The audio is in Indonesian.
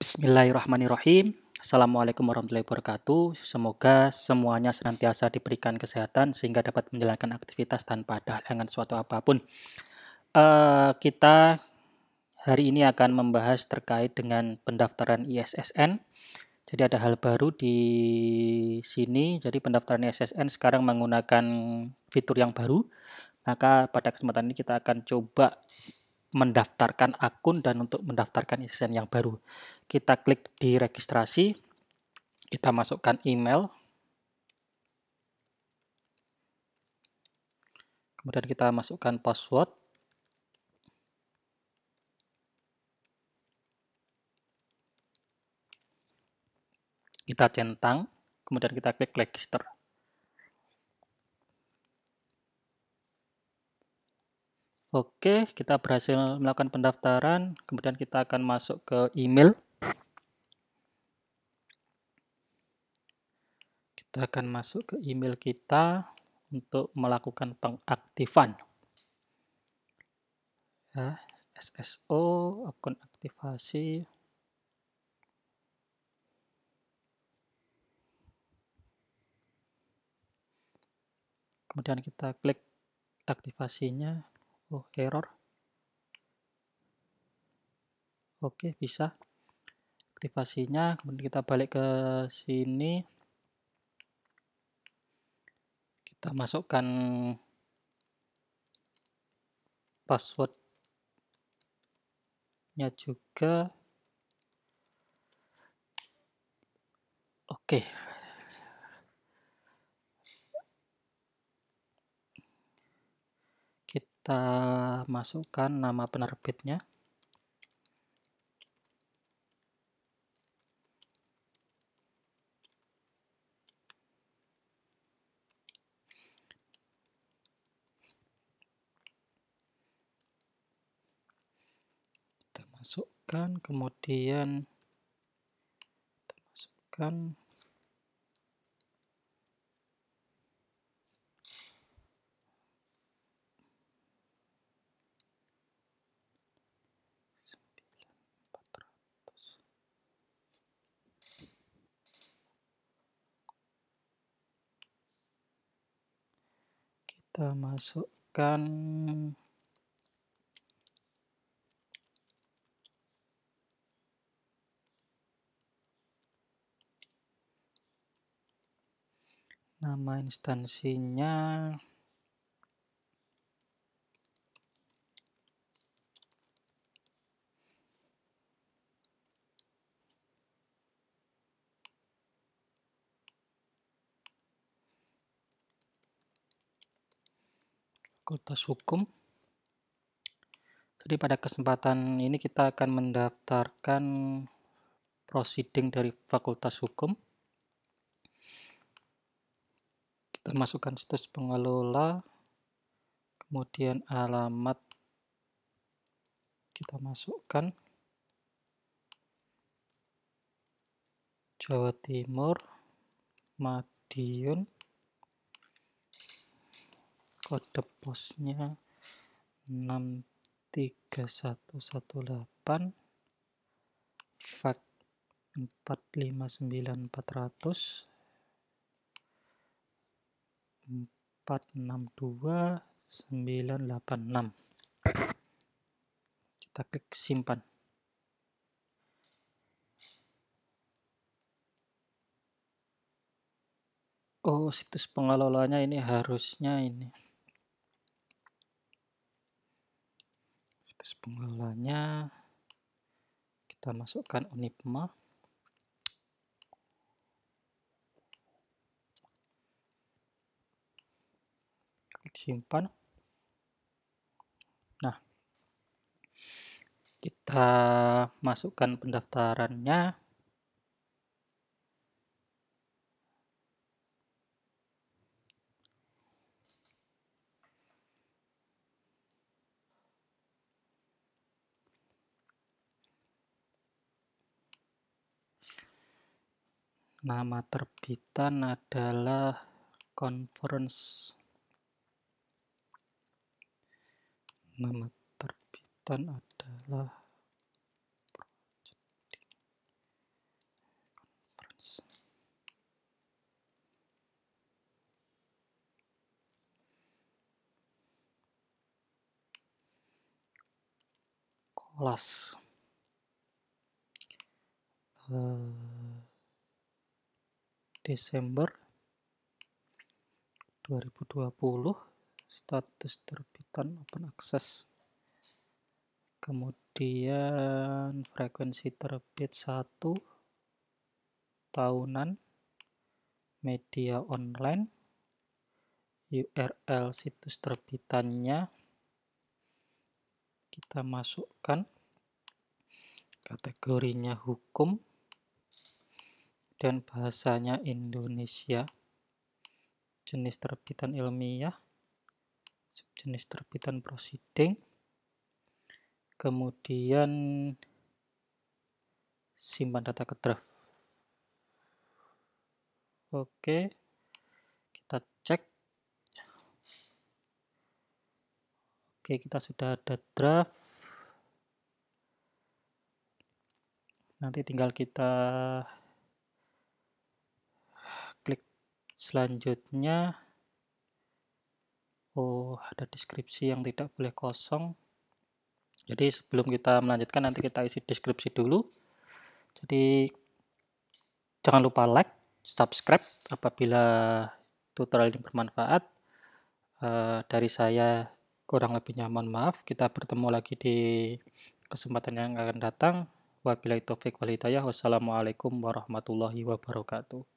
Bismillahirrahmanirrahim. Assalamualaikum warahmatullahi wabarakatuh. Semoga semuanya senantiasa diberikan kesehatan sehingga dapat menjalankan aktivitas tanpa ada halangan suatu apapun. Uh, kita hari ini akan membahas terkait dengan pendaftaran ISSN. Jadi ada hal baru di sini. Jadi pendaftaran ISSN sekarang menggunakan fitur yang baru. Maka pada kesempatan ini kita akan coba mendaftarkan akun dan untuk mendaftarkan isian yang baru. Kita klik di registrasi, kita masukkan email, kemudian kita masukkan password, kita centang, kemudian kita klik register. Oke, kita berhasil melakukan pendaftaran. Kemudian kita akan masuk ke email. Kita akan masuk ke email kita untuk melakukan pengaktifan. Ya, SSO, akun aktivasi. Kemudian kita klik aktivasinya. Oh, error. Oke, bisa. Aktivasinya, kemudian kita balik ke sini. Kita masukkan passwordnya juga. Oke, kita masukkan nama penerbitnya kita masukkan kemudian kita masukkan kita masukkan nama instansinya Fakultas Hukum. Jadi pada kesempatan ini kita akan mendaftarkan proceeding dari Fakultas Hukum. Kita masukkan situs pengelola, kemudian alamat kita masukkan Jawa Timur, Madiun, kode posnya 63118 fact 459400 462986 kita klik simpan oh situs pengelolanya ini harusnya ini terus pengelolanya kita masukkan Unipma klik simpan nah kita masukkan pendaftarannya Nama terbitan adalah Conference. Nama terbitan adalah kelas uh, Desember 2020 status terbitan open access kemudian frekuensi terbit satu tahunan media online URL situs terbitannya kita masukkan kategorinya hukum dan Bahasanya Indonesia. Jenis terbitan ilmiah, jenis terbitan proceeding, kemudian simpan data ke draft. Oke, kita cek. Oke, kita sudah ada draft. Nanti tinggal kita Selanjutnya, oh ada deskripsi yang tidak boleh kosong. Jadi sebelum kita melanjutkan nanti kita isi deskripsi dulu. Jadi jangan lupa like, subscribe apabila tutorial ini bermanfaat. Eh, dari saya kurang lebihnya mohon maaf. Kita bertemu lagi di kesempatan yang akan datang. Wabillahi taufik walhidayah Wassalamualaikum warahmatullahi wabarakatuh.